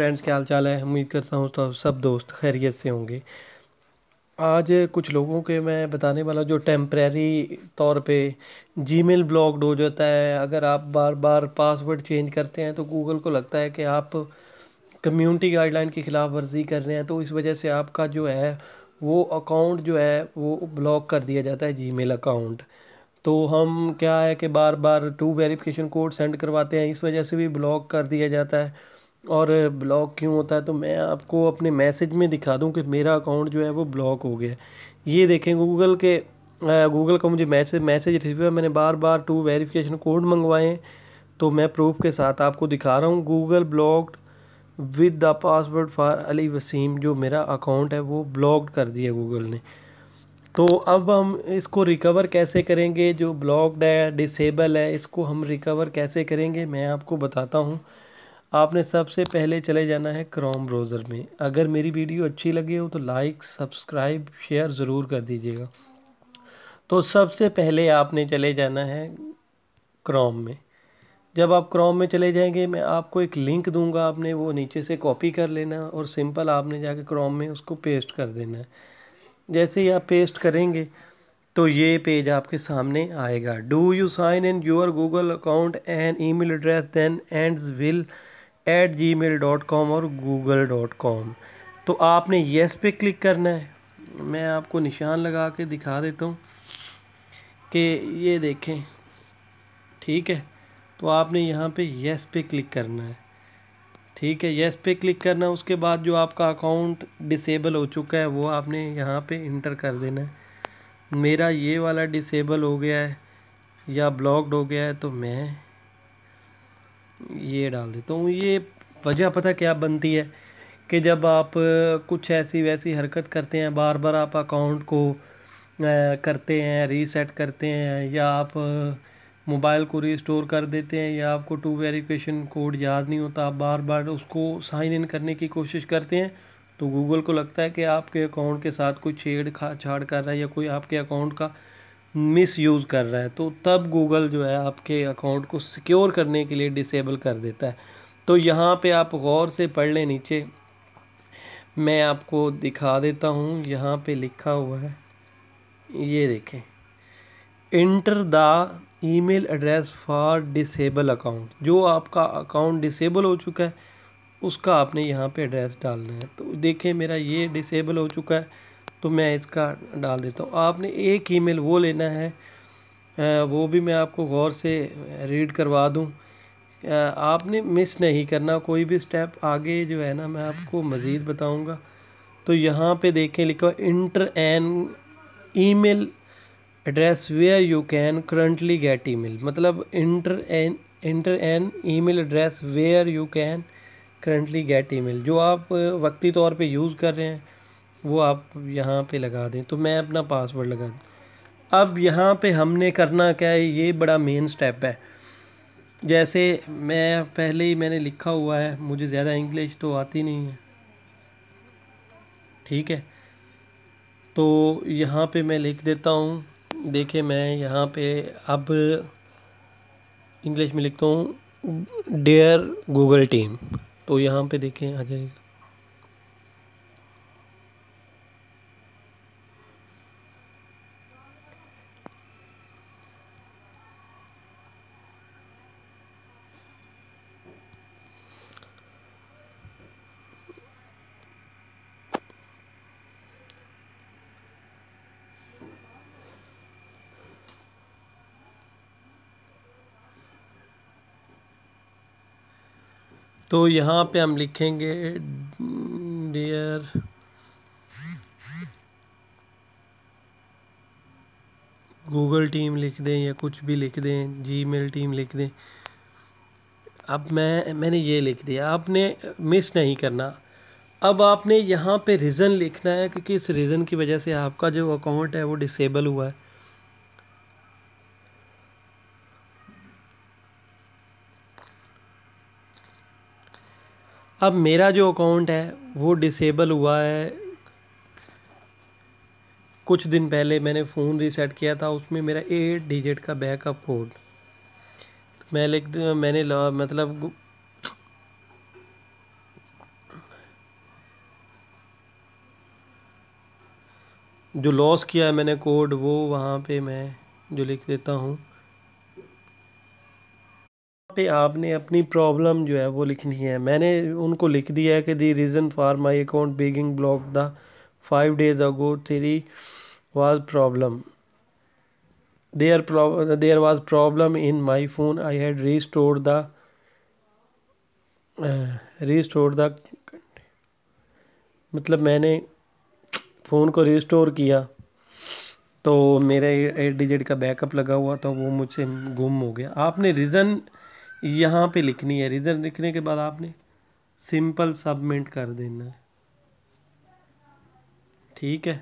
friends क्या हाल चाल है उम्मीद करता हूँ तो सब दोस्त खैरियत से होंगे आज कुछ लोगों के मैं बताने वाला जो टेम्प्रेरी तौर पे जीमेल ब्लॉक्ड हो जाता है अगर आप बार बार पासवर्ड चेंज करते हैं तो गूगल को लगता है कि आप कम्युनिटी गाइडलाइन की ख़िलाफ़ वर्जी कर रहे हैं तो इस वजह से आपका जो है वो अकाउंट जो है वो ब्लॉक कर दिया जाता है जी अकाउंट तो हम क्या है कि बार बार टू वेरिफिकेशन कोड सेंड करवाते हैं इस वजह से भी ब्लॉक कर दिया जाता है और ब्लॉक क्यों होता है तो मैं आपको अपने मैसेज में दिखा दूँ कि मेरा अकाउंट जो है वो ब्लॉक हो गया है ये देखें गूगल के गूगल का मुझे मैसेज मैसेज रिसीव है मैंने बार बार टू वेरिफिकेशन कोड मंगवाए तो मैं प्रूफ के साथ आपको दिखा रहा हूँ Google blocked with the password for Ali Wasim जो मेरा अकाउंट है वो ब्लॉक्ड कर दिया गूगल ने तो अब हम इसको रिकवर कैसे करेंगे जो ब्लॉक्ड है डिसेबल है इसको हम रिकवर कैसे करेंगे मैं आपको बताता हूँ आपने सबसे पहले चले जाना है क्रोम ब्राउज़र में अगर मेरी वीडियो अच्छी लगी हो तो लाइक सब्सक्राइब शेयर ज़रूर कर दीजिएगा तो सबसे पहले आपने चले जाना है क्रोम में जब आप क्रोम में चले जाएंगे मैं आपको एक लिंक दूंगा आपने वो नीचे से कॉपी कर लेना और सिंपल आपने जाके क्रोम में उसको पेस्ट कर देना है जैसे ही आप पेस्ट करेंगे तो ये पेज आपके सामने आएगा do you sign in your Google account and e mail address then ends will at G mail dot com और गूगल डॉट कॉम तो आपने येस पे क्लिक करना है मैं आपको निशान लगा के दिखा देता हूँ कि ये देखें ठीक है तो आपने यहाँ पे येस पे क्लिक करना है ठीक है येस पे क्लिक करना है उसके बाद जो आपका अकाउंट डिसेबल हो चुका है वो आपने यहाँ पे इंटर कर देना है मेरा ये वाला डिसेबल हो गया है या ब्लॉक्ड हो गया है तो मैं ये डाल देता हूँ ये वजह पता क्या बनती है कि जब आप कुछ ऐसी वैसी हरकत करते हैं बार बार आप अकाउंट को करते हैं रीसेट करते हैं या आप मोबाइल को रिस्टोर कर देते हैं या आपको टू वेरिफिकेशन कोड याद नहीं होता आप बार बार उसको साइन इन करने की कोशिश करते हैं तो गूगल को लगता है कि आपके अकाउंट के साथ कोई छेड़ खा छाड़ कर रहा है या कोई आपके अकाउंट का मिसयूज़ कर रहा है तो तब गूगल जो है आपके अकाउंट को सिक्योर करने के लिए डिसेबल कर देता है तो यहाँ पे आप गौर से पढ़ लें नीचे मैं आपको दिखा देता हूँ यहाँ पे लिखा हुआ है ये देखें enter the email address for disable account जो आपका अकाउंट डिसेबल हो चुका है उसका आपने यहाँ पे एड्रेस डालना है तो देखें मेरा ये डिसेबल हो चुका है तो मैं इसका डाल देता हूँ आपने एक ईमेल वो लेना है वो भी मैं आपको गौर से रीड करवा दूँ आपने मिस नहीं करना कोई भी स्टेप आगे जो है ना मैं आपको मज़ीद बताऊँगा तो यहाँ पे देखें लिखा enter an email address where you can currently get email मतलब enter an enter an email address where you can currently get email जो आप वक्ती तौर पे यूज़ कर रहे हैं वो आप यहाँ पे लगा दें तो मैं अपना पासवर्ड लगा दूँ अब यहाँ पे हमने करना क्या है ये बड़ा मेन स्टेप है जैसे मैं पहले ही मैंने लिखा हुआ है मुझे ज़्यादा इंग्लिश तो आती नहीं है ठीक है तो यहाँ पे मैं लिख देता हूँ देखे मैं यहाँ पे अब इंग्लिश में लिखता हूँ डेयर गूगल टीम तो यहाँ पे देखें आ जाएगा तो यहाँ पे हम लिखेंगे डियर गूगल टीम लिख दें या कुछ भी लिख दें जी मेल टीम लिख दें अब मैं मैंने ये लिख दिया आपने मिस नहीं करना अब आपने यहाँ पे रीज़न लिखना है कि किस रीज़न की वजह से आपका जो अकाउंट है वो डिसेबल हुआ है अब मेरा जो अकाउंट है वो डिसेबल हुआ है कुछ दिन पहले मैंने फ़ोन रीसेट किया था उसमें मेरा एट डिजिट का बैकअप कोड मैं लिख मैंने मतलब जो लॉस किया है मैंने कोड वो वहाँ पे मैं जो लिख देता हूँ पे आपने अपनी प्रॉब्लम जो है वो लिखनी है मैंने उनको लिख दिया है कि the reason for my account being block the five days ago three was problem there there was problem in my phone I had restore the restore the मतलब मैंने फ़ोन को रिस्टोर किया तो मेरे एट डिजिट का backup लगा हुआ था वो मुझसे गुम हो गया आपने रीज़न यहाँ पे लिखनी है रीज़न लिखने के बाद आपने सिंपल सबमिट कर देना है ठीक है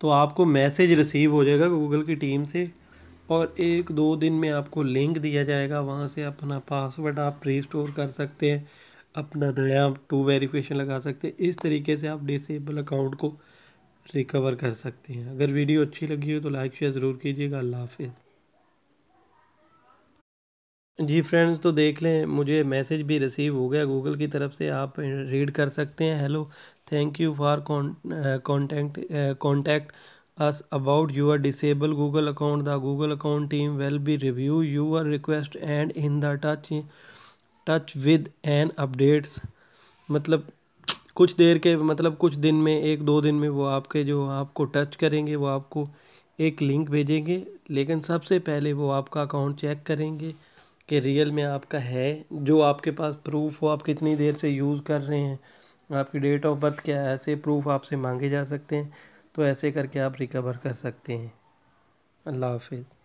तो आपको मैसेज रिसीव हो जाएगा गूगल की टीम से और एक दो दिन में आपको लिंक दिया जाएगा वहाँ से अपना पासवर्ड आप प्री स्टोर कर सकते हैं अपना नया टू वेरिफिकेशन लगा सकते हैं इस तरीके से आप डिसेबल अकाउंट को रिकवर कर सकते हैं अगर वीडियो अच्छी लगी हो तो लाइक शेयर ज़रूर कीजिएगा अल्लाह हाफिज़ जी फ्रेंड्स तो देख लें मुझे मैसेज भी रिसीव हो गया गूगल की तरफ से आप रीड कर सकते हैं hello thank you for contact contact us about your disable Google account the Google account team well be review your request and in the touch touch with an updates मतलब कुछ देर के मतलब कुछ दिन में एक दो दिन में वो आपके जो आपको टच करेंगे वो आपको एक लिंक भेजेंगे लेकिन सबसे पहले वो आपका अकाउंट चेक करेंगे कि रियल में आपका है जो आपके पास प्रूफ हो आप कितनी देर से यूज़ कर रहे हैं आपकी डेट ऑफ बर्थ क्या है ऐसे प्रूफ आपसे मांगे जा सकते हैं तो ऐसे करके आप रिकवर कर सकते हैं अल्लाह हाफिज़